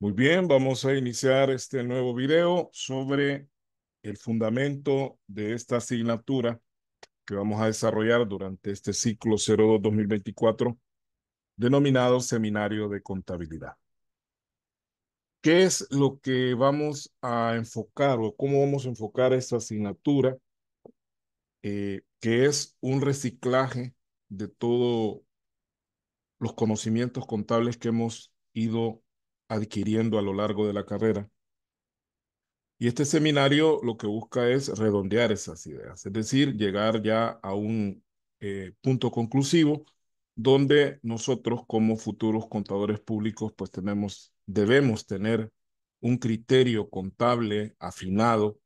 Muy bien, vamos a iniciar este nuevo video sobre el fundamento de esta asignatura que vamos a desarrollar durante este ciclo 02-2024 denominado Seminario de Contabilidad. ¿Qué es lo que vamos a enfocar o cómo vamos a enfocar esta asignatura? Eh, que es un reciclaje de todos los conocimientos contables que hemos ido adquiriendo a lo largo de la carrera. Y este seminario lo que busca es redondear esas ideas, es decir, llegar ya a un eh, punto conclusivo donde nosotros como futuros contadores públicos pues tenemos, debemos tener un criterio contable afinado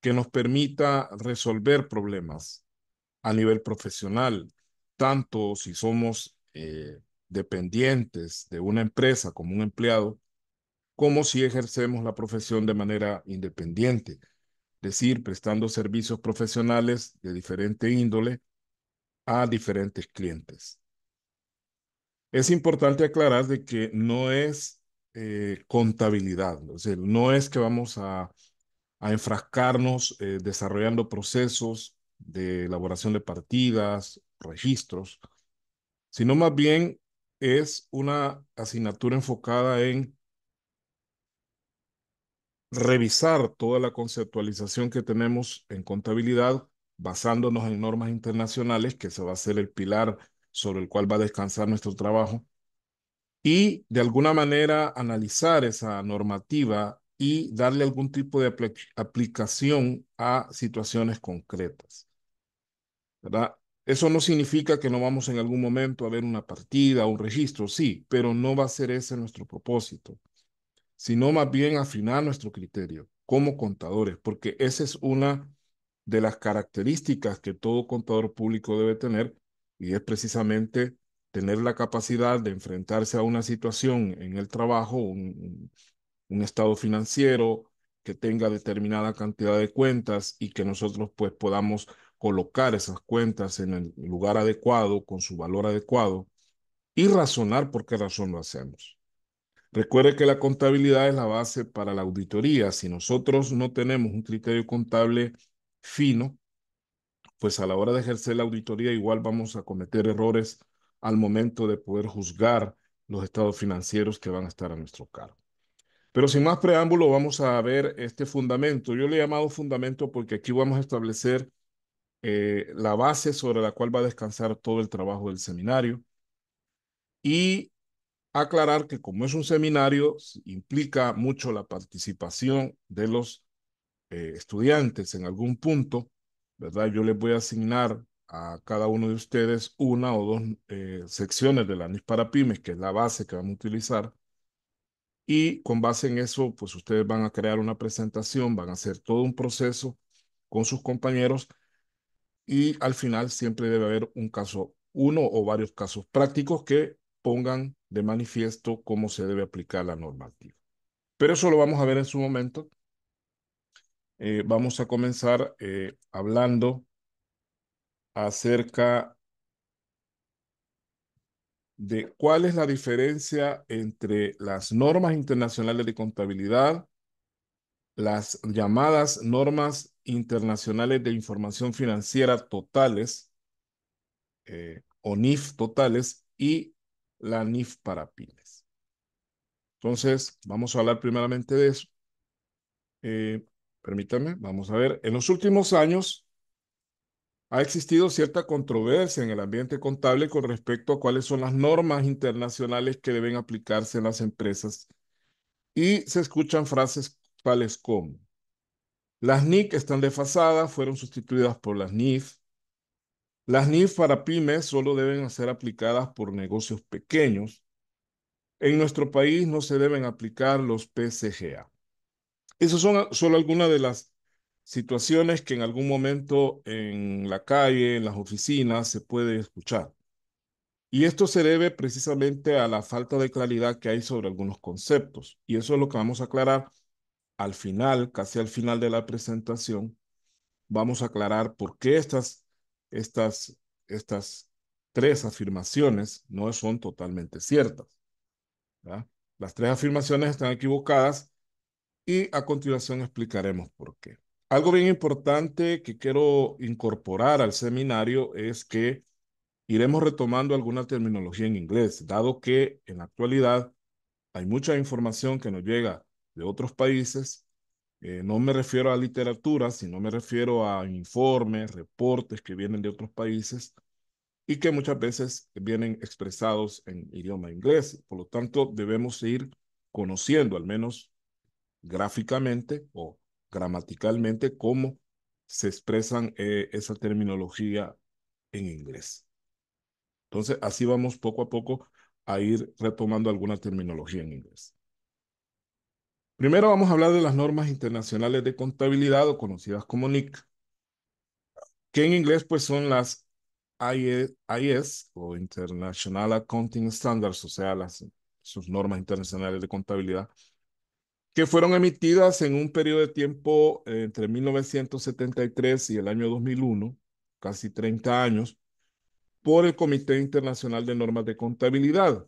que nos permita resolver problemas a nivel profesional, tanto si somos eh, dependientes de una empresa como un empleado, como si ejercemos la profesión de manera independiente, decir, prestando servicios profesionales de diferente índole a diferentes clientes. Es importante aclarar de que no es eh, contabilidad, ¿no? Es que vamos a, enfrascarnos eh, desarrollando procesos de elaboración de partidas, registros, sino más bien es una asignatura enfocada en revisar toda la conceptualización que tenemos en contabilidad basándonos en normas internacionales, que se va a ser el pilar sobre el cual va a descansar nuestro trabajo, y de alguna manera analizar esa normativa y darle algún tipo de aplicación a situaciones concretas. ¿verdad? Eso no significa que no vamos en algún momento a ver una partida, un registro, sí, pero no va a ser ese nuestro propósito, sino más bien afinar nuestro criterio como contadores, porque esa es una de las características que todo contador público debe tener y es precisamente tener la capacidad de enfrentarse a una situación en el trabajo, un, un estado financiero que tenga determinada cantidad de cuentas y que nosotros pues podamos colocar esas cuentas en el lugar adecuado, con su valor adecuado, y razonar por qué razón lo hacemos. Recuerde que la contabilidad es la base para la auditoría. Si nosotros no tenemos un criterio contable fino, pues a la hora de ejercer la auditoría igual vamos a cometer errores al momento de poder juzgar los estados financieros que van a estar a nuestro cargo. Pero sin más preámbulo, vamos a ver este fundamento. Yo le he llamado fundamento porque aquí vamos a establecer eh, la base sobre la cual va a descansar todo el trabajo del seminario y aclarar que como es un seminario, implica mucho la participación de los eh, estudiantes en algún punto, ¿verdad? Yo les voy a asignar a cada uno de ustedes una o dos eh, secciones de la NIS para pymes, que es la base que vamos a utilizar. Y con base en eso, pues ustedes van a crear una presentación, van a hacer todo un proceso con sus compañeros y al final siempre debe haber un caso, uno o varios casos prácticos que pongan de manifiesto cómo se debe aplicar la normativa. Pero eso lo vamos a ver en su momento. Eh, vamos a comenzar eh, hablando acerca de cuál es la diferencia entre las normas internacionales de contabilidad las llamadas normas internacionales de información financiera totales, eh, o NIF totales, y la NIF para pymes. Entonces, vamos a hablar primeramente de eso. Eh, permítanme, vamos a ver. En los últimos años ha existido cierta controversia en el ambiente contable con respecto a cuáles son las normas internacionales que deben aplicarse en las empresas y se escuchan frases tales como las NIC están desfasadas, fueron sustituidas por las NIF. Las NIF para pymes solo deben ser aplicadas por negocios pequeños. En nuestro país no se deben aplicar los PCGA. Esas son solo algunas de las situaciones que en algún momento en la calle, en las oficinas, se puede escuchar. Y esto se debe precisamente a la falta de claridad que hay sobre algunos conceptos. Y eso es lo que vamos a aclarar al final, casi al final de la presentación, vamos a aclarar por qué estas, estas, estas tres afirmaciones no son totalmente ciertas. Las tres afirmaciones están equivocadas y a continuación explicaremos por qué. Algo bien importante que quiero incorporar al seminario es que iremos retomando alguna terminología en inglés, dado que en la actualidad hay mucha información que nos llega de otros países, eh, no me refiero a literatura, sino me refiero a informes, reportes que vienen de otros países y que muchas veces vienen expresados en idioma inglés. Por lo tanto, debemos ir conociendo, al menos gráficamente o gramaticalmente, cómo se expresan eh, esa terminología en inglés. Entonces, así vamos poco a poco a ir retomando alguna terminología en inglés. Primero vamos a hablar de las normas internacionales de contabilidad o conocidas como NIC, que en inglés pues son las IAS, e, e o International Accounting Standards, o sea, las, sus normas internacionales de contabilidad, que fueron emitidas en un periodo de tiempo eh, entre 1973 y el año 2001, casi 30 años, por el Comité Internacional de Normas de Contabilidad.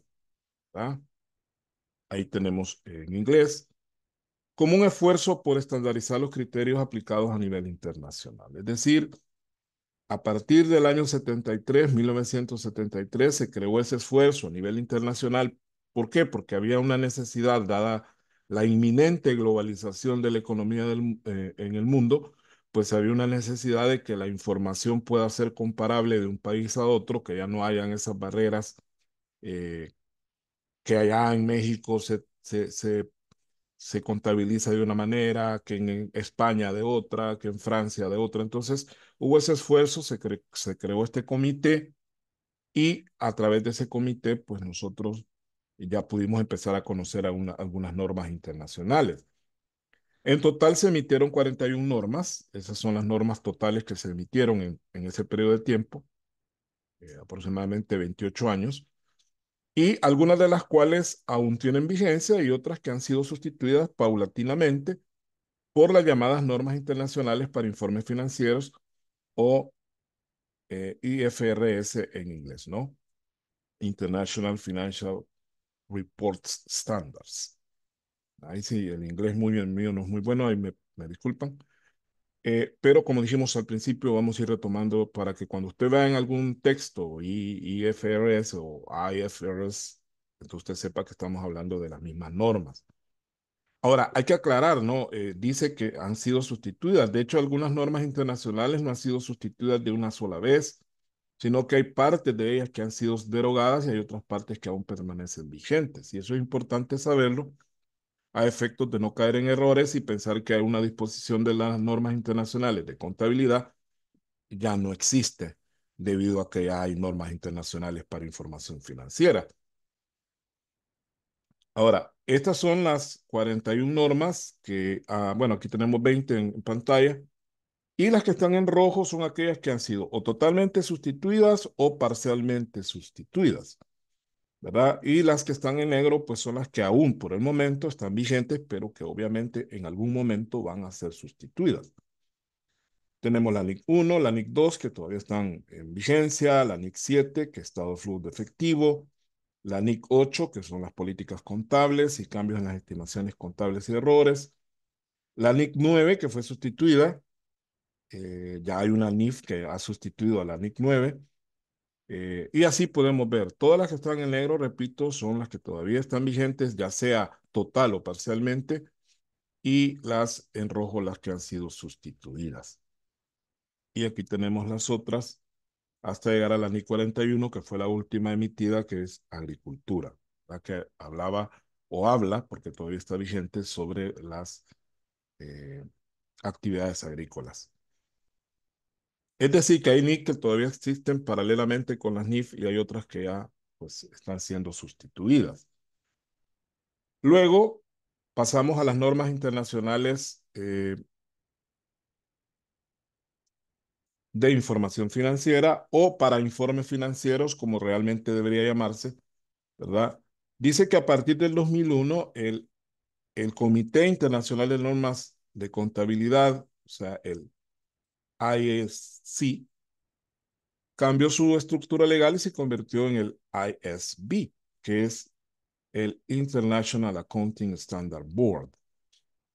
Ahí tenemos en inglés como un esfuerzo por estandarizar los criterios aplicados a nivel internacional. Es decir, a partir del año 73, 1973, se creó ese esfuerzo a nivel internacional. ¿Por qué? Porque había una necesidad, dada la inminente globalización de la economía eh, en el mundo, pues había una necesidad de que la información pueda ser comparable de un país a otro, que ya no hayan esas barreras eh, que allá en México se, se, se se contabiliza de una manera, que en España de otra, que en Francia de otra. Entonces hubo ese esfuerzo, se, creó este comité y a través de ese comité, pues nosotros ya pudimos empezar a conocer algunas normas internacionales. En total se emitieron 41 normas, esas son las normas totales que se emitieron en, ese periodo de tiempo, eh, aproximadamente 28 años y algunas de las cuales aún tienen vigencia y otras que han sido sustituidas paulatinamente por las llamadas normas internacionales para informes financieros o eh, IFRS en inglés, ¿no? International Financial Reports Standards. Ahí sí, el inglés muy bien mío no es muy bueno, ahí me disculpan. Eh, pero como dijimos al principio, vamos a ir retomando para que cuando usted vea en algún texto IFRS o IFRS, entonces pues usted sepa que estamos hablando de las mismas normas. Ahora, hay que aclarar, ¿no? Eh, dice que han sido sustituidas. De hecho, algunas normas internacionales no han sido sustituidas de una sola vez, sino que hay partes de ellas que han sido derogadas y hay otras partes que aún permanecen vigentes. Y eso es importante saberlo a efectos de no caer en errores y pensar que hay una disposición de las normas internacionales de contabilidad, ya no existe debido a que hay normas internacionales para información financiera. Ahora, estas son las 41 normas que, ah, bueno, aquí tenemos 20 en pantalla, y las que están en rojo son aquellas que han sido o totalmente sustituidas o parcialmente sustituidas. Y las que están en negro, pues son las que aún por el momento están vigentes, pero que obviamente en algún momento van a ser sustituidas. Tenemos la NIC 1, la NIC 2, que todavía están en vigencia, la NIC 7, que es estado flujo de efectivo, la NIC 8, que son las políticas contables y cambios en las estimaciones contables y errores, la NIC 9, que fue sustituida, eh, ya hay una NIF que ha sustituido a la NIC 9, eh, y así podemos ver, todas las que están en negro, repito, son las que todavía están vigentes, ya sea total o parcialmente, y las en rojo, las que han sido sustituidas. Y aquí tenemos las otras hasta llegar a la NI 41, que fue la última emitida, que es agricultura, la que hablaba o habla, porque todavía está vigente, sobre las eh, actividades agrícolas. Es decir, que hay NIC que todavía existen paralelamente con las NIF y hay otras que ya pues, están siendo sustituidas. Luego pasamos a las normas internacionales eh, de información financiera o para informes financieros, como realmente debería llamarse, ¿verdad? Dice que a partir del 2001 el, el Comité Internacional de Normas de Contabilidad, o sea, el ISC, cambió su estructura legal y se convirtió en el ISB, que es el International Accounting Standard Board.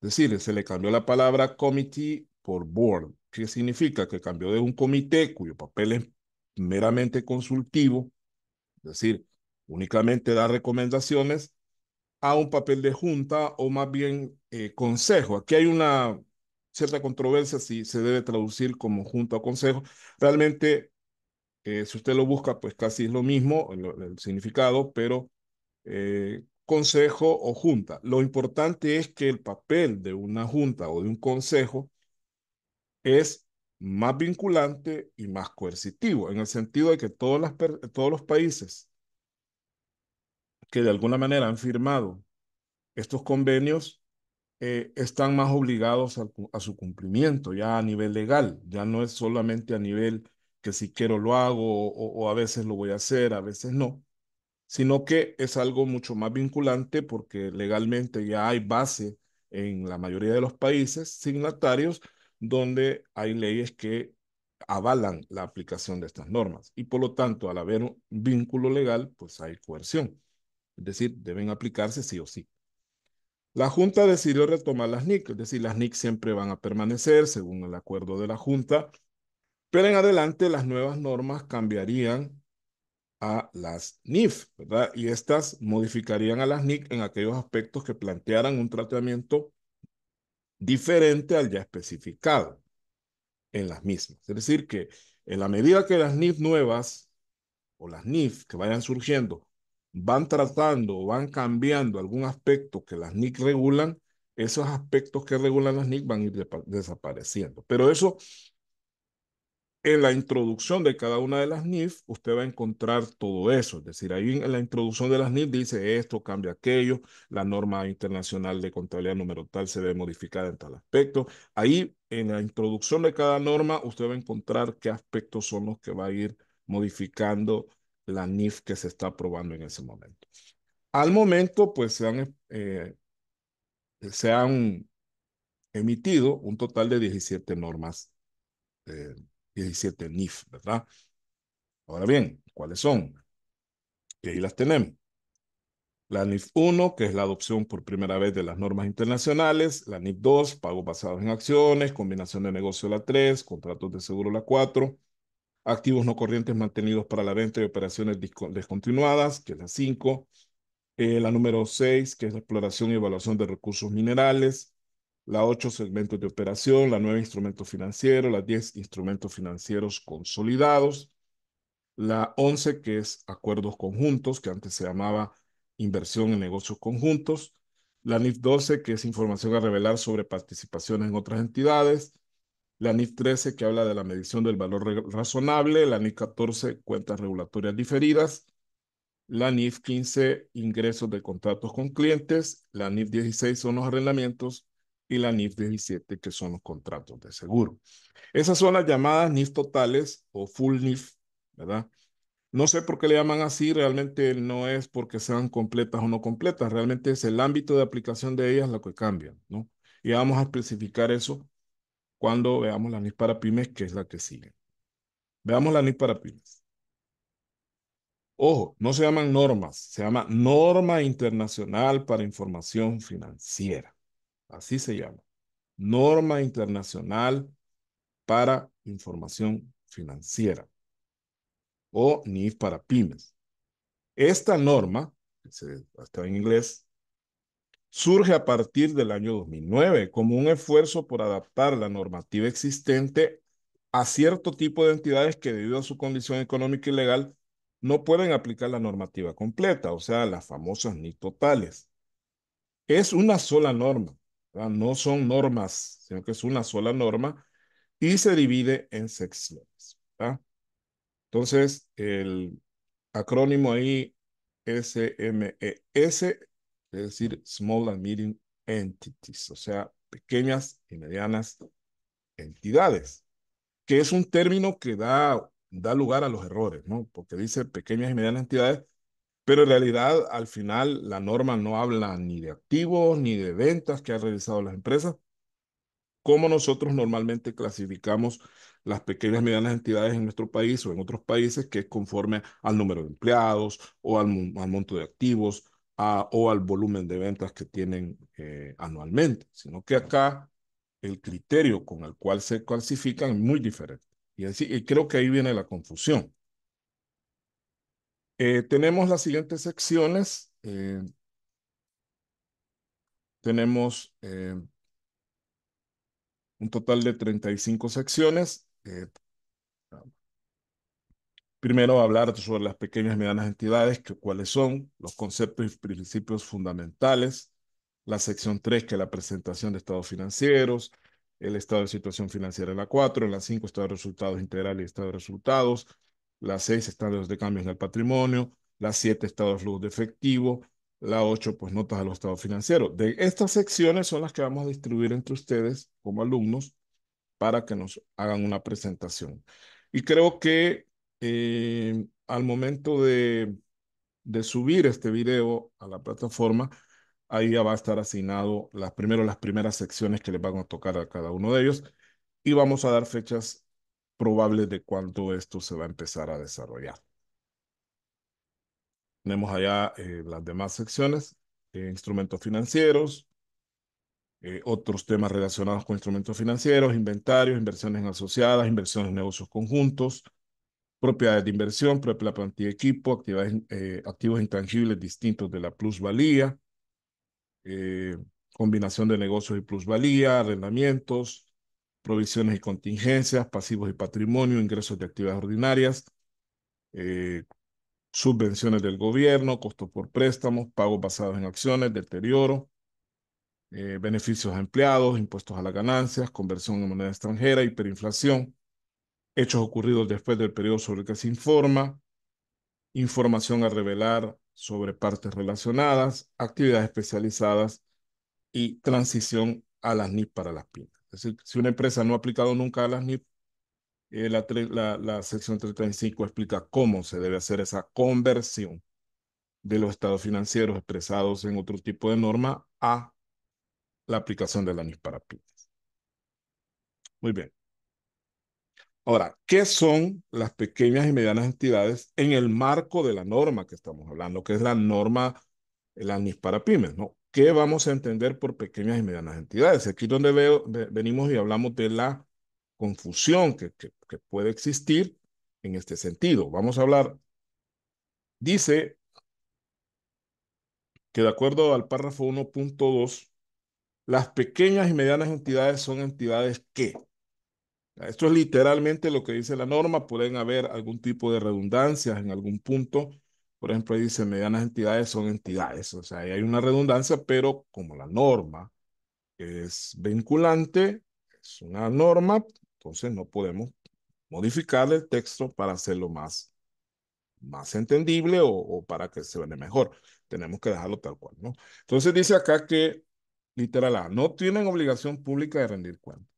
Es decir, se le cambió la palabra committee por board, que significa que cambió de un comité cuyo papel es meramente consultivo, es decir, únicamente da recomendaciones, a un papel de junta o más bien eh, consejo. Aquí hay una cierta controversia si se debe traducir como junta o consejo. Realmente, eh, si usted lo busca, pues casi es lo mismo el, significado, pero eh, consejo o junta. Lo importante es que el papel de una junta o de un consejo es más vinculante y más coercitivo, en el sentido de que todos los países que de alguna manera han firmado estos convenios eh, están más obligados a, su cumplimiento, ya a nivel legal, ya no es solamente a nivel que si quiero lo hago o, o a veces lo voy a hacer, a veces no, sino que es algo mucho más vinculante porque legalmente ya hay base en la mayoría de los países signatarios donde hay leyes que avalan la aplicación de estas normas y por lo tanto al haber un vínculo legal pues hay coerción, es decir, deben aplicarse sí o sí. La Junta decidió retomar las NIC, es decir, las NIC siempre van a permanecer según el acuerdo de la Junta, pero en adelante las nuevas normas cambiarían a las NIF, ¿verdad? Y estas modificarían a las NIC en aquellos aspectos que plantearan un tratamiento diferente al ya especificado en las mismas. Es decir, que en la medida que las NIF nuevas o las NIF que vayan surgiendo van tratando o van cambiando algún aspecto que las NIC regulan, esos aspectos que regulan las NIC van a ir desapareciendo. Pero eso, en la introducción de cada una de las NIF, usted va a encontrar todo eso. Es decir, ahí en la introducción de las NIF dice esto, cambia aquello, la norma internacional de contabilidad número tal se debe modificar en tal aspecto. Ahí, en la introducción de cada norma, usted va a encontrar qué aspectos son los que va a ir modificando la NIF que se está aprobando en ese momento. Al momento, pues se han, eh, se han emitido un total de 17 normas, 17 eh, NIF, ¿verdad? Ahora bien, ¿cuáles son? Que ahí las tenemos. La NIF 1, que es la adopción por primera vez de las normas internacionales. La NIF 2, pagos basados en acciones, combinación de negocio la 3, contratos de seguro la 4, activos no corrientes mantenidos para la venta de operaciones descontinuadas, que es la 5, eh, la número 6, que es la exploración y evaluación de recursos minerales, la 8, segmentos de operación, la 9, instrumentos financieros, la 10, instrumentos financieros consolidados, la 11, que es acuerdos conjuntos, que antes se llamaba inversión en negocios conjuntos, la NIF 12, que es información a revelar sobre participaciones en otras entidades, la NIF 13 que habla de la medición del valor razonable, la NIF 14 cuentas regulatorias diferidas, la NIF 15 ingresos de contratos con clientes, la NIF 16 son los arrendamientos y la NIF 17 que son los contratos de seguro. Esas son las llamadas NIF totales o full NIF, ¿verdad? No sé por qué le llaman así, realmente no es porque sean completas o no completas, realmente es el ámbito de aplicación de ellas lo que cambia, ¿no? Y vamos a especificar eso cuando veamos la NIF para pymes, que es la que sigue. Veamos la NIF para pymes. Ojo, no se llaman normas, se llama Norma Internacional para Información Financiera. Así se llama. Norma Internacional para Información Financiera o NIF para pymes. Esta norma, que está en inglés, surge a partir del año 2009 como un esfuerzo por adaptar la normativa existente a cierto tipo de entidades que debido a su condición económica y legal no pueden aplicar la normativa completa, o sea, las famosas ni totales. Es una sola norma, no son normas, sino que es una sola norma y se divide en secciones. Entonces, el acrónimo ahí SMES es decir, small and medium entities, o sea, pequeñas y medianas entidades, que es un término que da, da lugar a los errores, ¿no? Porque dice pequeñas y medianas entidades, pero en realidad al final la norma no habla ni de activos ni de ventas que han realizado las empresas, como nosotros normalmente clasificamos las pequeñas y medianas entidades en nuestro país o en otros países, que es conforme al número de empleados o al, al monto de activos o al volumen de ventas que tienen eh, anualmente, sino que acá el criterio con el cual se clasifican es muy diferente. Y, creo que ahí viene la confusión. Eh, tenemos las siguientes secciones. Eh, tenemos un total de 35 secciones. Primero, hablar sobre las pequeñas y medianas entidades, cuáles son los conceptos y principios fundamentales. La sección 3, que es la presentación de estados financieros, el estado de situación financiera en la 4, en la 5, estado de resultados integrales y estado de resultados, la 6, estados de cambios en el patrimonio, la 7, estados de flujo de efectivo, la 8, pues notas a los estados financieros. De estas secciones son las que vamos a distribuir entre ustedes como alumnos para que nos hagan una presentación. Y creo que eh, al momento de, subir este video a la plataforma, ahí ya va a estar asignado las, primero las primeras secciones que les van a tocar a cada uno de ellos y vamos a dar fechas probables de cuándo esto se va a empezar a desarrollar. Tenemos allá eh, las demás secciones, eh, instrumentos financieros, eh, otros temas relacionados con instrumentos financieros, inventarios, inversiones asociadas, inversiones en negocios conjuntos, propiedades de inversión, propia plantilla de equipo, eh, activos intangibles distintos de la plusvalía, eh, combinación de negocios y plusvalía, arrendamientos, provisiones y contingencias, pasivos y patrimonio, ingresos de actividades ordinarias, eh, subvenciones del gobierno, costos por préstamos, pagos basados en acciones, deterioro, beneficios a empleados, impuestos a las ganancias, conversión en moneda extranjera, hiperinflación, hechos ocurridos después del periodo sobre el que se informa, información a revelar sobre partes relacionadas, actividades especializadas y transición a las NIP para las pymes. Es decir, si una empresa no ha aplicado nunca a las NIP, eh, la, sección 335 explica cómo se debe hacer esa conversión de los estados financieros expresados en otro tipo de norma a la aplicación de las NIF para pymes. Muy bien. Ahora, ¿qué son las pequeñas y medianas entidades en el marco de la norma que estamos hablando, que es la norma, el NIS para pymes? ¿Qué vamos a entender por pequeñas y medianas entidades? Aquí es donde veo, venimos y hablamos de la confusión que puede existir en este sentido. Vamos a hablar, dice que de acuerdo al párrafo 1.2, las pequeñas y medianas entidades son entidades que esto es literalmente lo que dice la norma. Pueden haber algún tipo de redundancias en algún punto. Por ejemplo, dice medianas entidades son entidades. O sea, ahí hay una redundancia, pero como la norma es vinculante, es una norma, entonces no podemos modificar el texto para hacerlo más, más entendible o, para que se vea mejor. Tenemos que dejarlo tal cual, ¿no? Entonces dice acá que, literal, ah, no tienen obligación pública de rendir cuentas.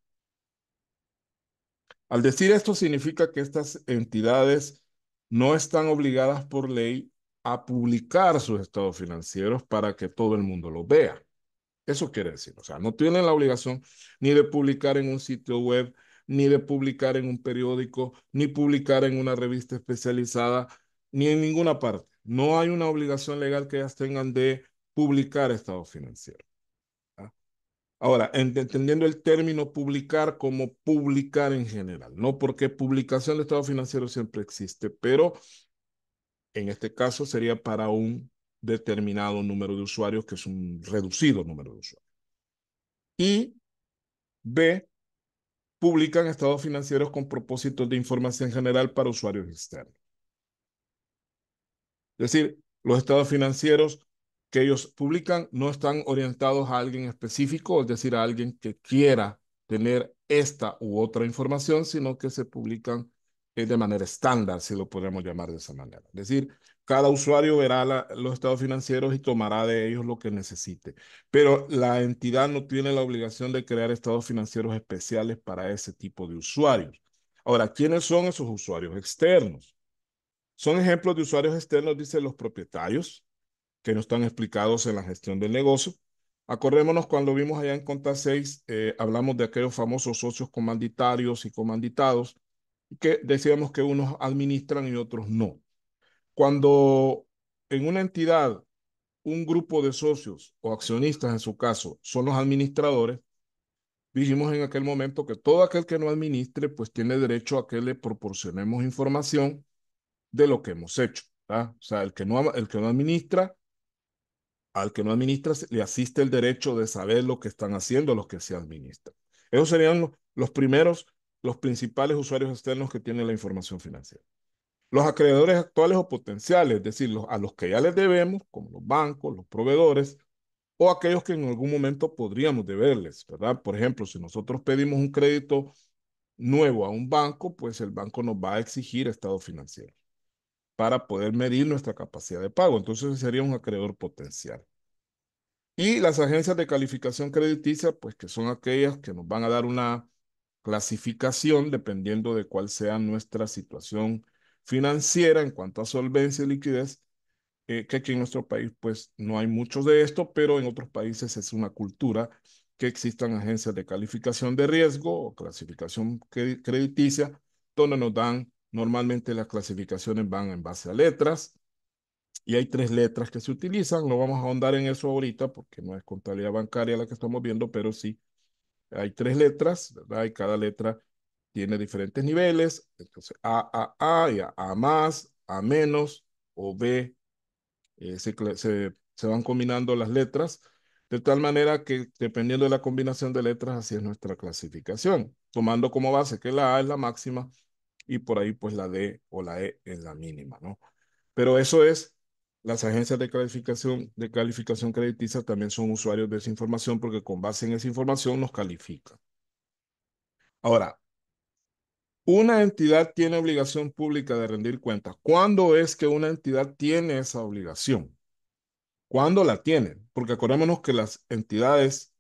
Al decir esto significa que estas entidades no están obligadas por ley a publicar sus estados financieros para que todo el mundo los vea. Eso quiere decir, o sea, no tienen la obligación ni de publicar en un sitio web, ni de publicar en un periódico, ni publicar en una revista especializada, ni en ninguna parte. No hay una obligación legal que ellas tengan de publicar estados financieros. Ahora, entendiendo el término publicar como publicar en general, ¿no? Porque publicación de estados financieros siempre existe, pero en este caso sería para un determinado número de usuarios, que es un reducido número de usuarios. Y B, publican estados financieros con propósitos de información general para usuarios externos. Es decir, los estados financieros que ellos publican no están orientados a alguien específico, es decir, a alguien que quiera tener esta u otra información, sino que se publican eh, de manera estándar, si lo podemos llamar de esa manera. Es decir, cada usuario verá los estados financieros y tomará de ellos lo que necesite. Pero la entidad no tiene la obligación de crear estados financieros especiales para ese tipo de usuarios. Ahora, ¿quiénes son esos usuarios externos? Son ejemplos de usuarios externos, dicen los propietarios, que no están explicados en la gestión del negocio. Acordémonos cuando vimos allá en Conta 6, eh, hablamos de aquellos famosos socios comanditarios y comanditados, que decíamos que unos administran y otros no. Cuando en una entidad un grupo de socios o accionistas en su caso son los administradores, dijimos en aquel momento que todo aquel que no administre pues tiene derecho a que le proporcionemos información de lo que hemos hecho. O sea, el que no, el que no administra al que no administra le asiste el derecho de saber lo que están haciendo los que se administran. Esos serían los, primeros, los principales usuarios externos que tienen la información financiera. Los acreedores actuales o potenciales, es decir, a los que ya les debemos, como los bancos, los proveedores, o aquellos que en algún momento podríamos deberles, ¿verdad? Por ejemplo, si nosotros pedimos un crédito nuevo a un banco, pues el banco nos va a exigir estado financiero para poder medir nuestra capacidad de pago. Entonces sería un acreedor potencial. Y las agencias de calificación crediticia, pues que son aquellas que nos van a dar una clasificación dependiendo de cuál sea nuestra situación financiera en cuanto a solvencia y liquidez, eh, que aquí en nuestro país pues no hay muchos de esto, pero en otros países es una cultura que existan agencias de calificación de riesgo o clasificación crediticia donde nos dan Normalmente las clasificaciones van en base a letras y hay tres letras que se utilizan. No vamos a ahondar en eso ahorita porque no es contabilidad bancaria la que estamos viendo, pero sí hay tres letras, Y cada letra tiene diferentes niveles. Entonces, A, A, A, y A, más, A menos o B. Eh, se, se van combinando las letras. De tal manera que dependiendo de la combinación de letras, así es nuestra clasificación, tomando como base que la A es la máxima y por ahí pues la D o la E es la mínima, ¿no? Pero eso es, las agencias de calificación, de calificación crediticia también son usuarios de esa información porque con base en esa información nos califican. Ahora, una entidad tiene obligación pública de rendir cuentas. ¿Cuándo es que una entidad tiene esa obligación? ¿Cuándo la tiene? Porque acordémonos que las entidades,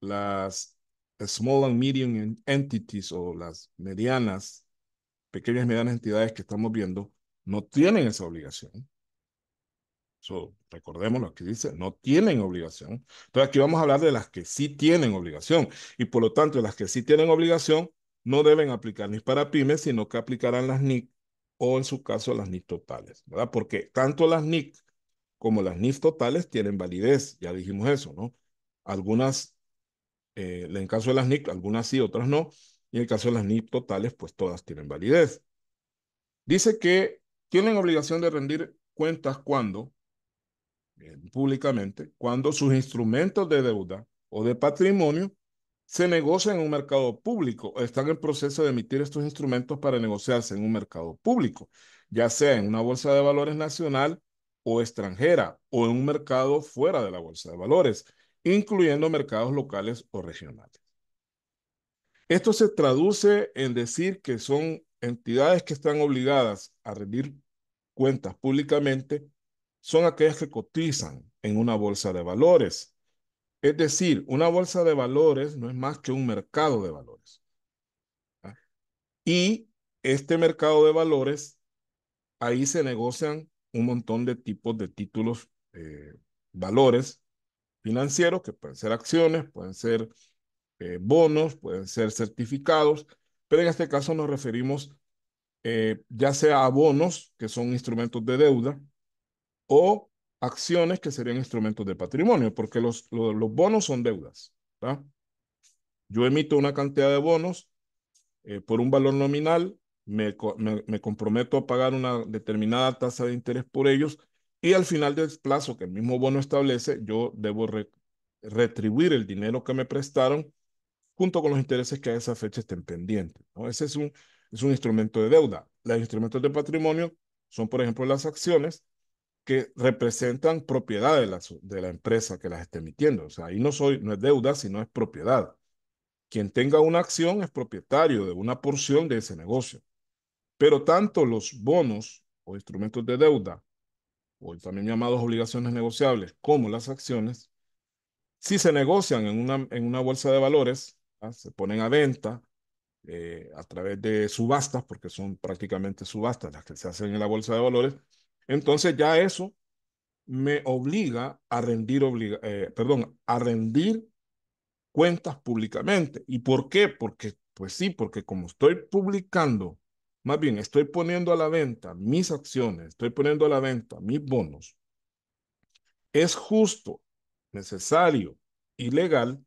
las small and medium entities o las medianas pequeñas y medianas entidades que estamos viendo no tienen esa obligación. So, recordemos lo que dice, no tienen obligación. Entonces aquí vamos a hablar de las que sí tienen obligación y por lo tanto las que sí tienen obligación no deben aplicar ni para pymes, sino que aplicarán las NIC o en su caso las NIC totales, ¿verdad? Porque tanto las NIC como las NIF totales tienen validez, ya dijimos eso, ¿no? Algunas, eh, en caso de las NIC, algunas sí, otras no, en el caso de las NIP totales, pues todas tienen validez. Dice que tienen obligación de rendir cuentas cuando, públicamente, cuando sus instrumentos de deuda o de patrimonio se negocian en un mercado público o están en proceso de emitir estos instrumentos para negociarse en un mercado público, ya sea en una bolsa de valores nacional o extranjera o en un mercado fuera de la bolsa de valores, incluyendo mercados locales o regionales. Esto se traduce en decir que son entidades que están obligadas a rendir cuentas públicamente, son aquellas que cotizan en una bolsa de valores. Es decir, una bolsa de valores no es más que un mercado de valores. ¿Ah? Y este mercado de valores, ahí se negocian un montón de tipos de títulos, eh, valores financieros, que pueden ser acciones, pueden ser eh, bonos, pueden ser certificados, pero en este caso nos referimos eh, ya sea a bonos, que son instrumentos de deuda, o acciones, que serían instrumentos de patrimonio, porque los, los, bonos son deudas. Yo emito una cantidad de bonos eh, por un valor nominal, me, comprometo a pagar una determinada tasa de interés por ellos y al final del plazo que el mismo bono establece, yo debo retribuir el dinero que me prestaron junto con los intereses que a esa fecha estén pendientes. Ese es un, es un instrumento de deuda. Los instrumentos de patrimonio son, por ejemplo, las acciones que representan propiedad de la, empresa que las está emitiendo. O sea, ahí no, soy, no es deuda, sino es propiedad. Quien tenga una acción es propietario de una porción de ese negocio. Pero tanto los bonos o instrumentos de deuda, o también llamados obligaciones negociables, como las acciones, si se negocian en una, en una bolsa de valores, se ponen a venta eh, a través de subastas, porque son prácticamente subastas las que se hacen en la bolsa de valores, entonces ya eso me obliga a rendir, eh, perdón, a rendir cuentas públicamente. ¿Y por qué? Porque, pues sí, porque como estoy publicando, más bien estoy poniendo a la venta mis acciones, estoy poniendo a la venta mis bonos, es justo, necesario y legal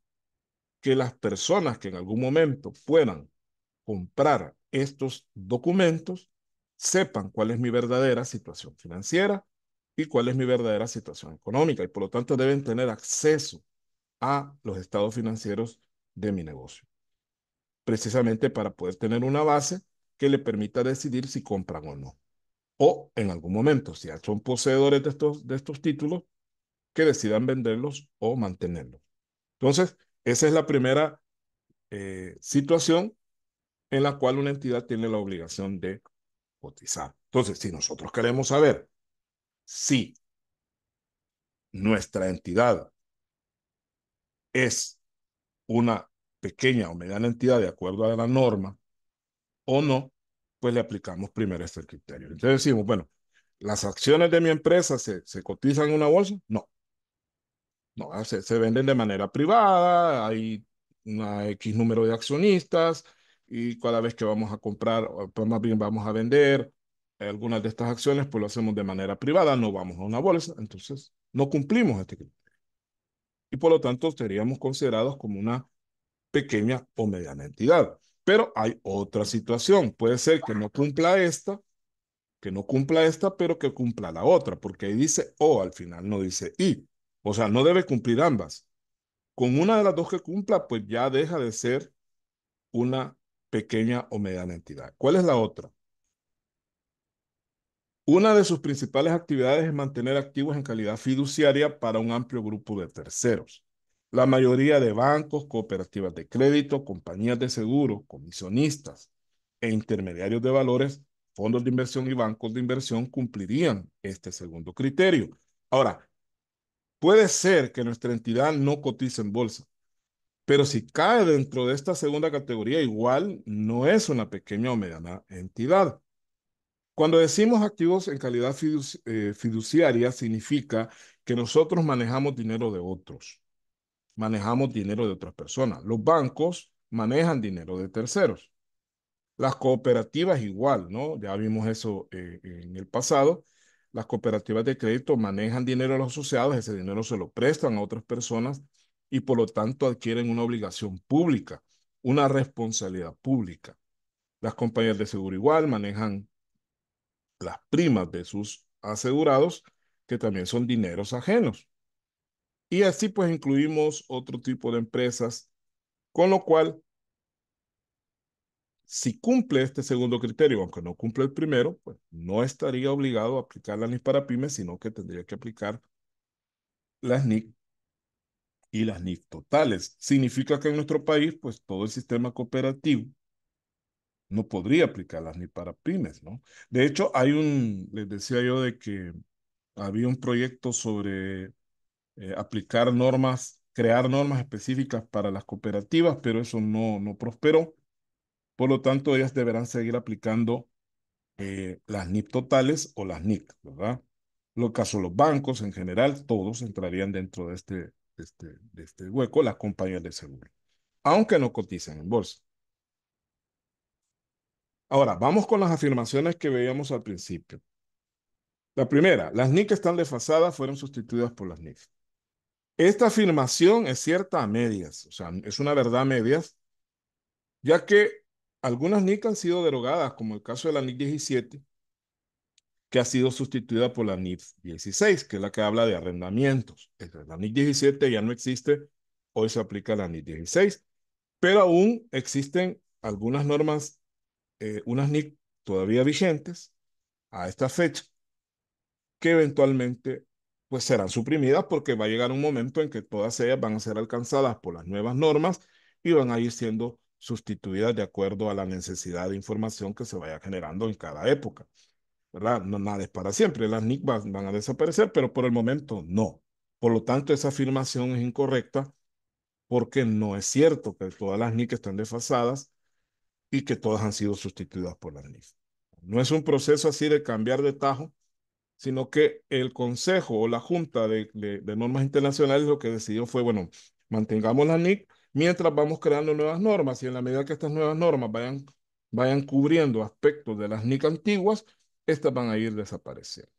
que las personas que en algún momento puedan comprar estos documentos sepan cuál es mi verdadera situación financiera y cuál es mi verdadera situación económica y por lo tanto deben tener acceso a los estados financieros de mi negocio, precisamente para poder tener una base que le permita decidir si compran o no. O en algún momento, si son poseedores de estos, de estos títulos, que decidan venderlos o mantenerlos. Entonces, esa es la primera eh, situación en la cual una entidad tiene la obligación de cotizar. Entonces, si nosotros queremos saber si nuestra entidad es una pequeña o mediana entidad de acuerdo a la norma o no, pues le aplicamos primero este criterio. Entonces decimos, bueno, ¿las acciones de mi empresa se, se cotizan en una bolsa? No. No, se, venden de manera privada, hay una X número de accionistas y cada vez que vamos a comprar, o pues más bien vamos a vender algunas de estas acciones, pues lo hacemos de manera privada, no vamos a una bolsa, entonces no cumplimos este criterio. Y por lo tanto seríamos considerados como una pequeña o mediana entidad. Pero hay otra situación, puede ser que no cumpla esta, que no cumpla esta, pero que cumpla la otra, porque ahí dice O al final, no dice I. O sea, no debe cumplir ambas. Con una de las dos que cumpla, pues ya deja de ser una pequeña o mediana entidad. ¿Cuál es la otra? Una de sus principales actividades es mantener activos en calidad fiduciaria para un amplio grupo de terceros. La mayoría de bancos, cooperativas de crédito, compañías de seguro, comisionistas e intermediarios de valores, fondos de inversión y bancos de inversión cumplirían este segundo criterio. Ahora, Puede ser que nuestra entidad no cotice en bolsa, pero si cae dentro de esta segunda categoría, igual no es una pequeña o mediana entidad. Cuando decimos activos en calidad eh, fiduciaria, significa que nosotros manejamos dinero de otros, manejamos dinero de otras personas. Los bancos manejan dinero de terceros. Las cooperativas igual, ¿no? Ya vimos eso eh, en el pasado las cooperativas de crédito manejan dinero a los asociados, ese dinero se lo prestan a otras personas y por lo tanto adquieren una obligación pública, una responsabilidad pública. Las compañías de seguro igual manejan las primas de sus asegurados, que también son dineros ajenos. Y así pues incluimos otro tipo de empresas, con lo cual si cumple este segundo criterio, aunque no cumple el primero, pues no estaría obligado a aplicar las NIC para pymes, sino que tendría que aplicar las NIC y las NIC totales. Significa que en nuestro país, pues todo el sistema cooperativo no podría aplicar las NIC para pymes, ¿no? De hecho, hay un, les decía yo de que había un proyecto sobre eh, aplicar normas, crear normas específicas para las cooperativas, pero eso no, no prosperó. Por lo tanto, ellas deberán seguir aplicando eh, las NIP totales o las NIC, ¿verdad? Lo casos, los bancos en general, todos entrarían dentro de este, este, de este hueco, las compañías de seguro, aunque no cotizan en bolsa. Ahora, vamos con las afirmaciones que veíamos al principio. La primera, las NIC que están desfasadas fueron sustituidas por las NIC. Esta afirmación es cierta a medias, o sea, es una verdad a medias, ya que algunas NIC han sido derogadas, como el caso de la NIC 17, que ha sido sustituida por la NIC 16, que es la que habla de arrendamientos. La NIC 17 ya no existe, hoy se aplica la NIC 16, pero aún existen algunas normas, eh, unas NIC todavía vigentes a esta fecha, que eventualmente pues serán suprimidas porque va a llegar un momento en que todas ellas van a ser alcanzadas por las nuevas normas y van a ir siendo sustituidas de acuerdo a la necesidad de información que se vaya generando en cada época. ¿Verdad? No, nada es para siempre, las NIC van, a desaparecer, pero por el momento no. Por lo tanto, esa afirmación es incorrecta porque no es cierto que todas las NIC están desfasadas y que todas han sido sustituidas por las NIC. No es un proceso así de cambiar de tajo, sino que el Consejo o la Junta de, de Normas Internacionales lo que decidió fue, bueno, mantengamos las NIC, mientras vamos creando nuevas normas y en la medida que estas nuevas normas vayan, vayan cubriendo aspectos de las NIC antiguas, estas van a ir desapareciendo.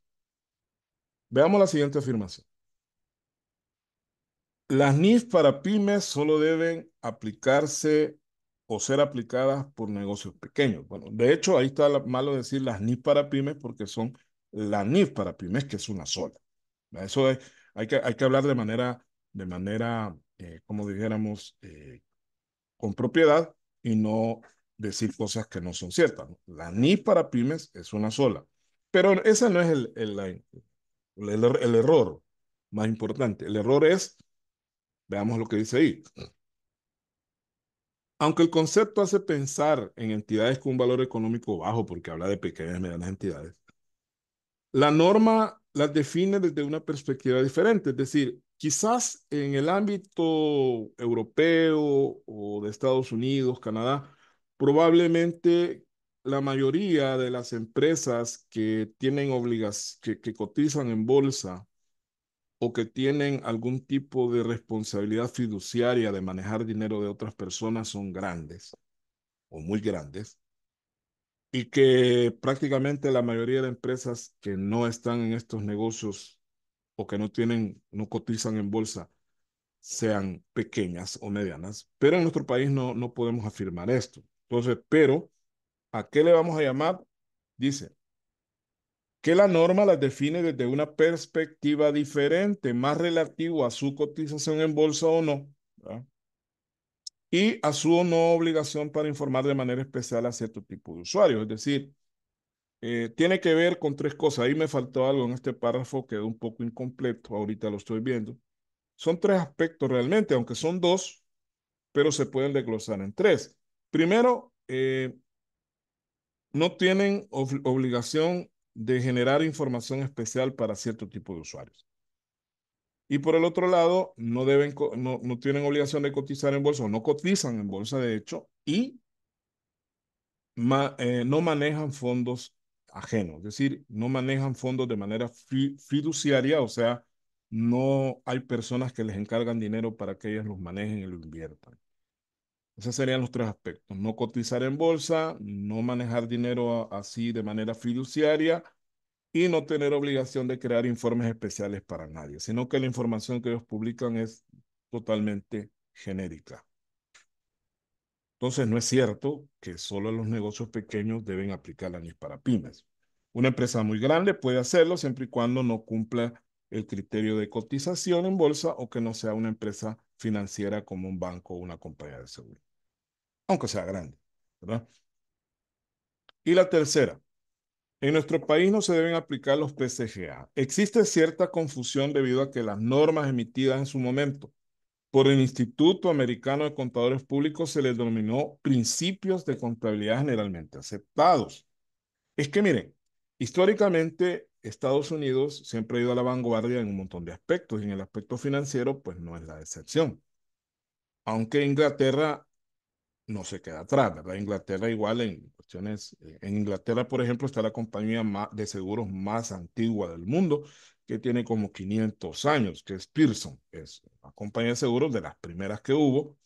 Veamos la siguiente afirmación. Las NIF para pymes solo deben aplicarse o ser aplicadas por negocios pequeños. Bueno, de hecho, ahí está malo decir las NIF para pymes porque son las NIF para pymes, que es una sola. Eso hay, que, hay que hablar de manera, de manera eh, como dijéramos, eh, con propiedad y no decir cosas que no son ciertas. La NI para pymes es una sola, pero ese no es el, er, el, error más importante. El error es, veamos lo que dice ahí. Aunque el concepto hace pensar en entidades con un valor económico bajo, porque habla de pequeñas y medianas entidades, la norma las define desde una perspectiva diferente, es decir, Quizás en el ámbito europeo o de Estados Unidos, Canadá, probablemente la mayoría de las empresas que tienen obligas que, que cotizan en bolsa o que tienen algún tipo de responsabilidad fiduciaria de manejar dinero de otras personas son grandes o muy grandes y que prácticamente la mayoría de empresas que no están en estos negocios o que no tienen, no cotizan en bolsa, sean pequeñas o medianas, pero en nuestro país no, no podemos afirmar esto. Entonces, pero, ¿a qué le vamos a llamar? Dice, que la norma la define desde una perspectiva diferente, más relativo a su cotización en bolsa o no, y a su no obligación para informar de manera especial a cierto tipo de usuarios. Es decir, eh, tiene que ver con tres cosas. Ahí me faltó algo en este párrafo, quedó un poco incompleto, ahorita lo estoy viendo. Son tres aspectos realmente, aunque son dos, pero se pueden desglosar en tres. Primero, eh, no tienen obligación de generar información especial para cierto tipo de usuarios. Y por el otro lado, no, deben, no, tienen obligación de cotizar en bolsa, o no cotizan en bolsa, de hecho, y eh, no manejan fondos ajeno, es decir, no manejan fondos de manera fiduciaria, o sea, no hay personas que les encargan dinero para que ellos los manejen y lo inviertan. Esos serían los tres aspectos, no cotizar en bolsa, no manejar dinero así de manera fiduciaria y no tener obligación de crear informes especiales para nadie, sino que la información que ellos publican es totalmente genérica. Entonces, no es cierto que solo los negocios pequeños deben aplicar la NIS para pymes. Una empresa muy grande puede hacerlo siempre y cuando no cumpla el criterio de cotización en bolsa o que no sea una empresa financiera como un banco o una compañía de seguro, aunque sea grande, ¿verdad? Y la tercera, en nuestro país no se deben aplicar los PCGA. Existe cierta confusión debido a que las normas emitidas en su momento por el Instituto Americano de Contadores Públicos se les denominó principios de contabilidad generalmente aceptados. Es que miren, históricamente Estados Unidos siempre ha ido a la vanguardia en un montón de aspectos y en el aspecto financiero pues no es la excepción. Aunque Inglaterra no se queda atrás, ¿verdad? Inglaterra igual en cuestiones, eh, en Inglaterra por ejemplo está la compañía de seguros más antigua del mundo que tiene como 500 años, que es Pearson, es una compañía de seguros de las primeras que hubo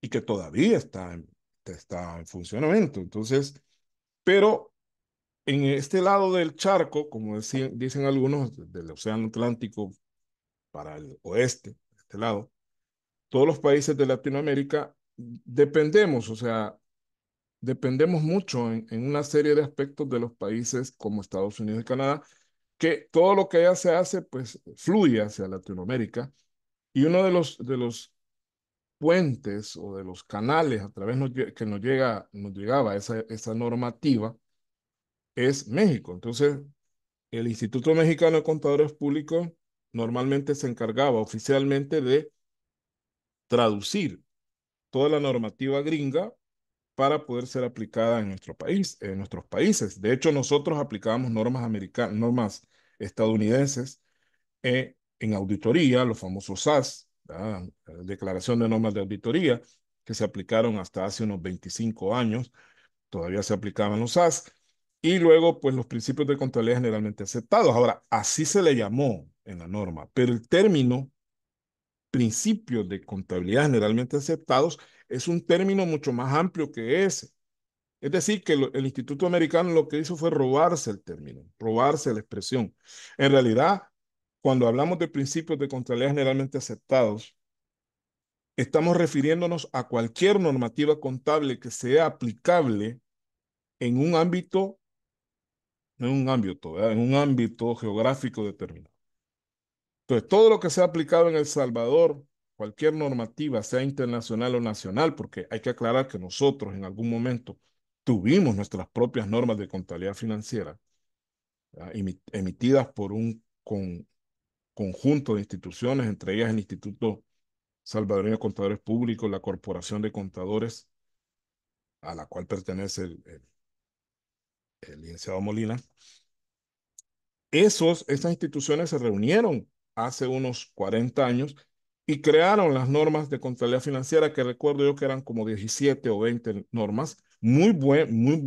y que todavía está en, está en funcionamiento. Entonces, pero en este lado del charco, como dicen algunos, del Océano Atlántico para el oeste, este lado, todos los países de Latinoamérica dependemos, o sea, dependemos mucho en, una serie de aspectos de los países como Estados Unidos y Canadá, que todo lo que allá se hace, pues fluye hacia Latinoamérica. Y uno de los, de los puentes o de los canales a través que nos, llega, nos llegaba esa, esa normativa es México. Entonces, el Instituto Mexicano de Contadores Públicos normalmente se encargaba oficialmente de traducir toda la normativa gringa para poder ser aplicada en nuestro país, en nuestros países. De hecho, nosotros aplicábamos normas normas estadounidenses eh, en auditoría, los famosos SAS, Declaración de Normas de Auditoría, que se aplicaron hasta hace unos 25 años, todavía se aplicaban los SAS, y luego, pues, los principios de contabilidad generalmente aceptados. Ahora, así se le llamó en la norma, pero el término principios de contabilidad generalmente aceptados es un término mucho más amplio que ese. Es decir, que el Instituto Americano lo que hizo fue robarse el término, robarse la expresión. En realidad, cuando hablamos de principios de contabilidad generalmente aceptados, estamos refiriéndonos a cualquier normativa contable que sea aplicable en un ámbito, en un ámbito, en un ámbito geográfico determinado. Entonces, todo lo que sea aplicado en El Salvador cualquier normativa, sea internacional o nacional, porque hay que aclarar que nosotros en algún momento tuvimos nuestras propias normas de contabilidad financiera ah, emitidas por un conjunto de instituciones, entre ellas el Instituto Salvadoreño de Contadores Públicos, la Corporación de Contadores, a la cual pertenece el, licenciado Molina. Esos, esas instituciones se reunieron hace unos 40 años y crearon las normas de contabilidad financiera, que recuerdo yo que eran como 17 o 20 normas, muy, buen, muy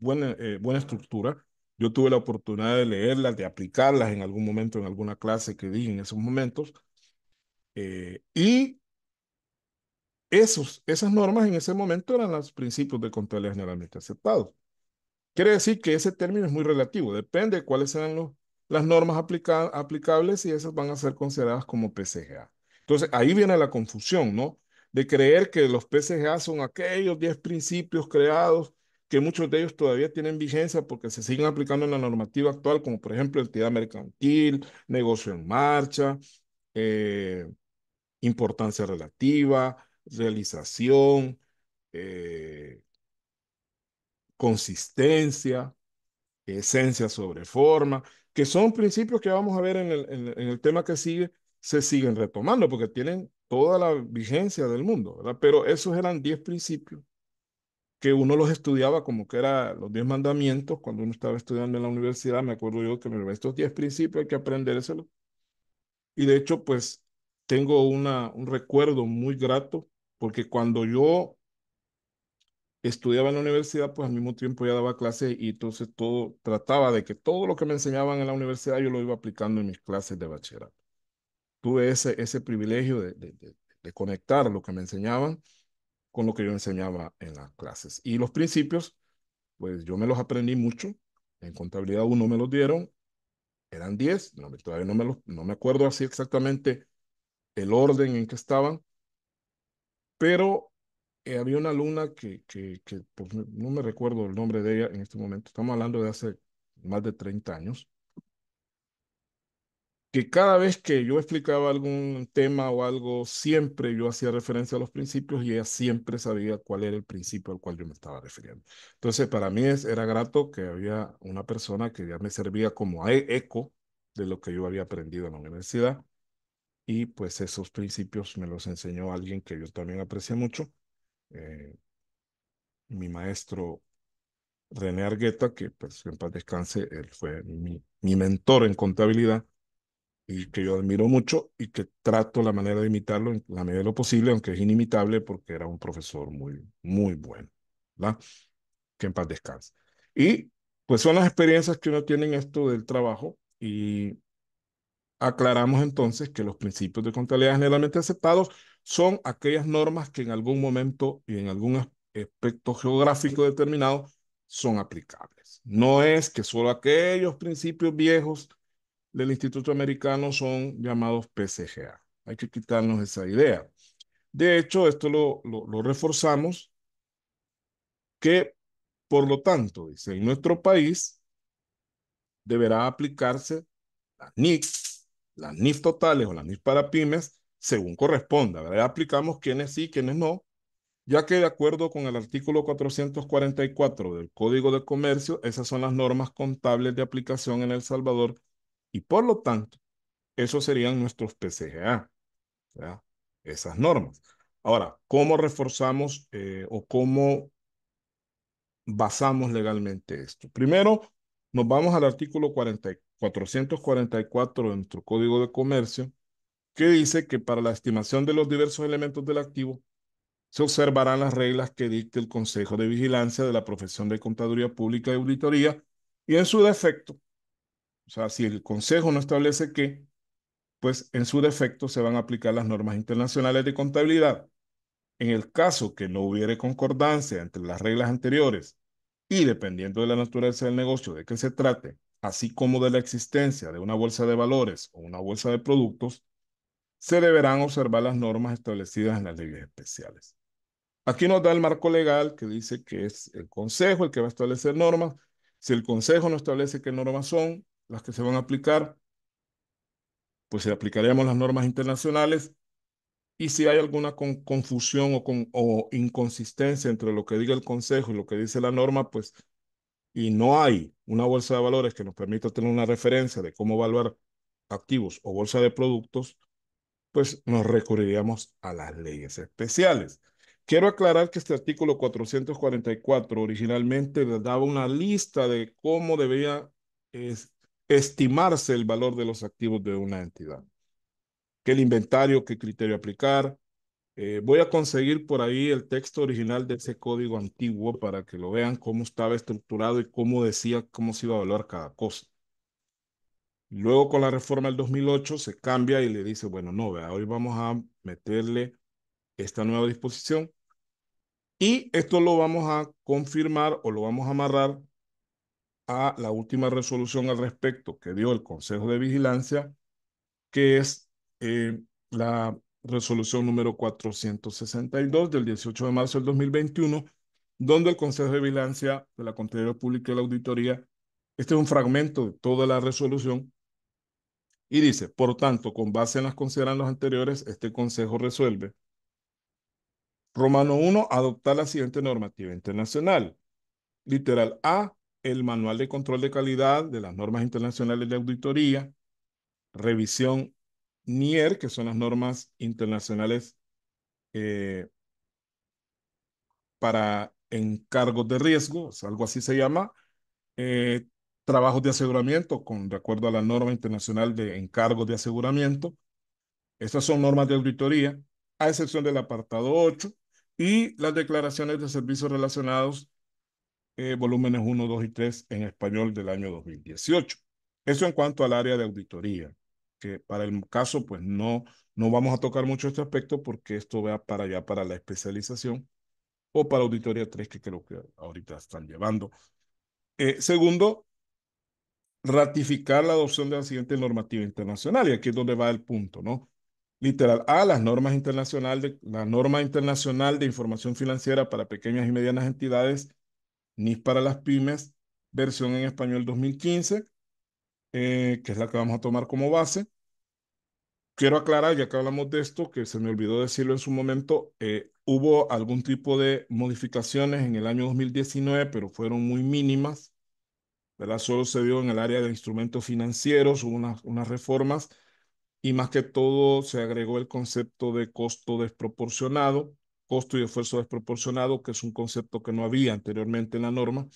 buena, eh, buena estructura. Yo tuve la oportunidad de leerlas, de aplicarlas en algún momento, en alguna clase que di en esos momentos. Eh, y esos, esas normas en ese momento eran los principios de contabilidad generalmente aceptados. Quiere decir que ese término es muy relativo, depende de cuáles sean las normas aplicables y esas van a ser consideradas como PCGA. Entonces, ahí viene la confusión, ¿no? De creer que los PCGA son aquellos 10 principios creados, que muchos de ellos todavía tienen vigencia porque se siguen aplicando en la normativa actual, como por ejemplo entidad mercantil, negocio en marcha, eh, importancia relativa, realización, eh, consistencia, esencia sobre forma, que son principios que vamos a ver en el, en el tema que sigue, se siguen retomando porque tienen toda la vigencia del mundo, ¿verdad? Pero esos eran diez principios que uno los estudiaba como que eran los 10 mandamientos. Cuando uno estaba estudiando en la universidad, me acuerdo yo que me estos diez principios hay que aprendérselos. Y de hecho, pues tengo una, un recuerdo muy grato porque cuando yo estudiaba en la universidad, pues al mismo tiempo ya daba clases y entonces todo trataba de que todo lo que me enseñaban en la universidad yo lo iba aplicando en mis clases de bachillerato tuve ese, ese privilegio de, conectar lo que me enseñaban con lo que yo enseñaba en las clases. Y los principios, pues yo me los aprendí mucho. En contabilidad uno me los dieron, eran 10, no, todavía no me, no me acuerdo así exactamente el orden en que estaban, pero eh, había una alumna que, que, que pues, no me recuerdo el nombre de ella en este momento, estamos hablando de hace más de 30 años, que cada vez que yo explicaba algún tema o algo, siempre yo hacía referencia a los principios y ella siempre sabía cuál era el principio al cual yo me estaba refiriendo. Entonces, para mí era grato que había una persona que ya me servía como e, eco de lo que yo había aprendido en la universidad y pues esos principios me los enseñó alguien que yo también aprecio mucho, eh, mi maestro René Argueta, que pues en paz descanse, él fue mi mentor en contabilidad y que yo admiro mucho y que trato la manera de imitarlo en la medida de lo posible, aunque es inimitable porque era un profesor muy, muy bueno, ¿verdad? Que en paz descanse. Y pues son las experiencias que uno tiene en esto del trabajo y aclaramos entonces que los principios de contabilidad generalmente aceptados son aquellas normas que en algún momento y en algún aspecto geográfico determinado son aplicables. No es que solo aquellos principios viejos del Instituto Americano son llamados PCGA. Hay que quitarnos esa idea. De hecho, esto lo, lo, reforzamos, que por lo tanto, dice, en nuestro país deberá aplicarse las NIF las NIF totales o las NIF para pymes, según corresponda. ¿verdad? Aplicamos quienes sí, quienes no, ya que de acuerdo con el artículo 444 del Código de Comercio, esas son las normas contables de aplicación en El Salvador y por lo tanto, esos serían nuestros PCGA, esas normas. Ahora, ¿cómo reforzamos eh, o cómo basamos legalmente esto? Primero, nos vamos al artículo 444 de nuestro Código de Comercio, que dice que para la estimación de los diversos elementos del activo, se observarán las reglas que dicte el Consejo de Vigilancia de la Profesión de Contaduría Pública y Auditoría y en su defecto o sea, si el Consejo no establece qué, pues en su defecto se van a aplicar las normas internacionales de contabilidad. En el caso que no hubiere concordancia entre las reglas anteriores y dependiendo de la naturaleza del negocio de que se trate, así como de la existencia de una bolsa de valores o una bolsa de productos, se deberán observar las normas establecidas en las leyes especiales. Aquí nos da el marco legal que dice que es el Consejo el que va a establecer normas. Si el Consejo no establece qué normas son, las que se van a aplicar, pues se aplicaríamos las normas internacionales y si hay alguna confusión o, con, o inconsistencia entre lo que diga el Consejo y lo que dice la norma, pues y no hay una bolsa de valores que nos permita tener una referencia de cómo evaluar activos o bolsa de productos, pues nos recurriríamos a las leyes especiales. Quiero aclarar que este artículo 444 originalmente daba una lista de cómo debía estimarse el valor de los activos de una entidad. ¿Qué el inventario? ¿Qué criterio aplicar? Eh, voy a conseguir por ahí el texto original de ese código antiguo para que lo vean cómo estaba estructurado y cómo decía cómo se iba a valorar cada cosa. Luego con la reforma del 2008 se cambia y le dice, bueno, no, vea, hoy vamos a meterle esta nueva disposición y esto lo vamos a confirmar o lo vamos a amarrar la última resolución al respecto que dio el Consejo de Vigilancia, que es eh, la resolución número 462 del 18 de marzo del 2021, donde el Consejo de Vigilancia de la Contaduría Pública y la Auditoría, este es un fragmento de toda la resolución, y dice, por tanto, con base en las consideradas anteriores, este Consejo resuelve. Romano 1, adoptar la siguiente normativa internacional. Literal A, el Manual de Control de Calidad de las Normas Internacionales de Auditoría, revisión NIER, que son las normas internacionales eh, para encargos de riesgo, algo así se llama, eh, trabajos de aseguramiento, con de acuerdo a la norma internacional de encargos de aseguramiento. Estas son normas de auditoría, a excepción del apartado 8, y las declaraciones de servicios relacionados eh, volúmenes 1, 2 y 3 en español del año 2018. Eso en cuanto al área de auditoría, que para el caso, pues no, no vamos a tocar mucho este aspecto porque esto va para allá, para la especialización o para auditoría 3, que creo que ahorita están llevando. Eh, segundo, ratificar la adopción de la siguiente normativa internacional, y aquí es donde va el punto, ¿no? Literal A, las normas internacionales, la norma internacional de información financiera para pequeñas y medianas entidades NIS para las pymes, versión en español 2015, eh, que es la que vamos a tomar como base. Quiero aclarar, ya que hablamos de esto, que se me olvidó decirlo en su momento, eh, hubo algún tipo de modificaciones en el año 2019, pero fueron muy mínimas. ¿verdad? Solo se dio en el área de instrumentos financieros, hubo unas, unas reformas y más que todo se agregó el concepto de costo desproporcionado costo y esfuerzo desproporcionado, que es un concepto que no había anteriormente en la norma,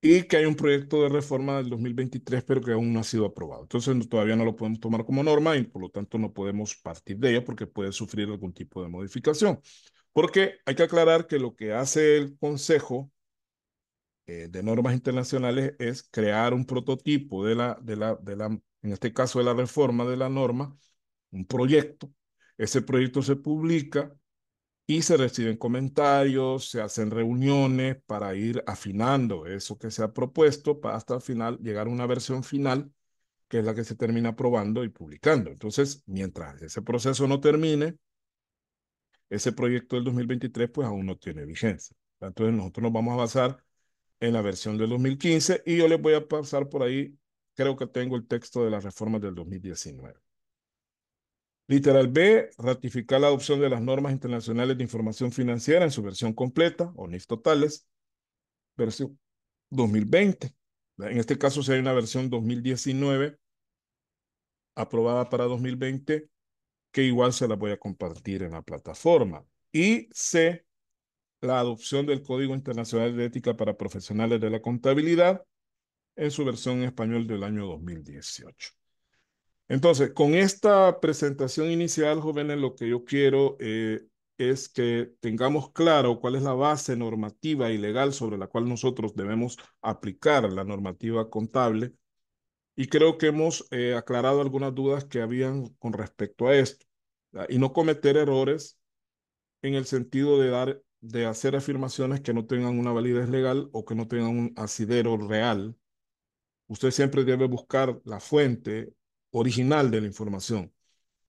y que hay un proyecto de reforma del 2023, pero que aún no ha sido aprobado. Entonces, todavía no lo podemos tomar como norma y por lo tanto no podemos partir de ella porque puede sufrir algún tipo de modificación. Porque hay que aclarar que lo que hace el Consejo eh, de Normas Internacionales es crear un prototipo de la, de la, de la, en este caso de la reforma de la norma, un proyecto ese proyecto se publica y se reciben comentarios, se hacen reuniones para ir afinando eso que se ha propuesto para hasta el final llegar a una versión final que es la que se termina aprobando y publicando. Entonces, mientras ese proceso no termine, ese proyecto del 2023 pues aún no tiene vigencia. Entonces, nosotros nos vamos a basar en la versión del 2015 y yo les voy a pasar por ahí, creo que tengo el texto de la reforma del 2019. Literal B, ratificar la adopción de las normas internacionales de información financiera en su versión completa, o NIF totales, versión 2020. En este caso, si hay una versión 2019 aprobada para 2020, que igual se la voy a compartir en la plataforma. Y C, la adopción del Código Internacional de Ética para Profesionales de la Contabilidad en su versión en español del año 2018. Entonces, con esta presentación inicial, jóvenes, lo que yo quiero eh, es que tengamos claro cuál es la base normativa y legal sobre la cual nosotros debemos aplicar la normativa contable. Y creo que hemos eh, aclarado algunas dudas que habían con respecto a esto. Ah, y no cometer errores en el sentido de, dar, de hacer afirmaciones que no tengan una validez legal o que no tengan un asidero real. Usted siempre debe buscar la fuente original de la información,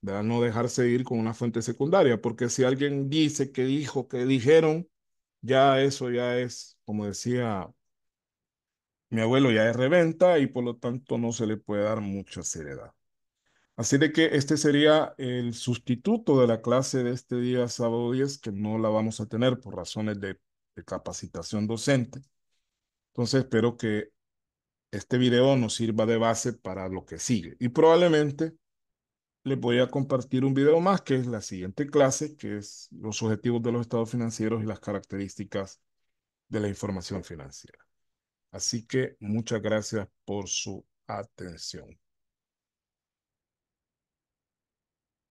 ¿verdad? No dejarse ir con una fuente secundaria, porque si alguien dice que dijo, que dijeron, ya eso ya es, como decía mi abuelo, ya es reventa y por lo tanto no se le puede dar mucha seriedad. Así de que este sería el sustituto de la clase de este día sábado 10, que no la vamos a tener por razones de, de capacitación docente. Entonces espero que este video nos sirva de base para lo que sigue. Y probablemente les voy a compartir un video más, que es la siguiente clase, que es los objetivos de los estados financieros y las características de la información financiera. Así que muchas gracias por su atención.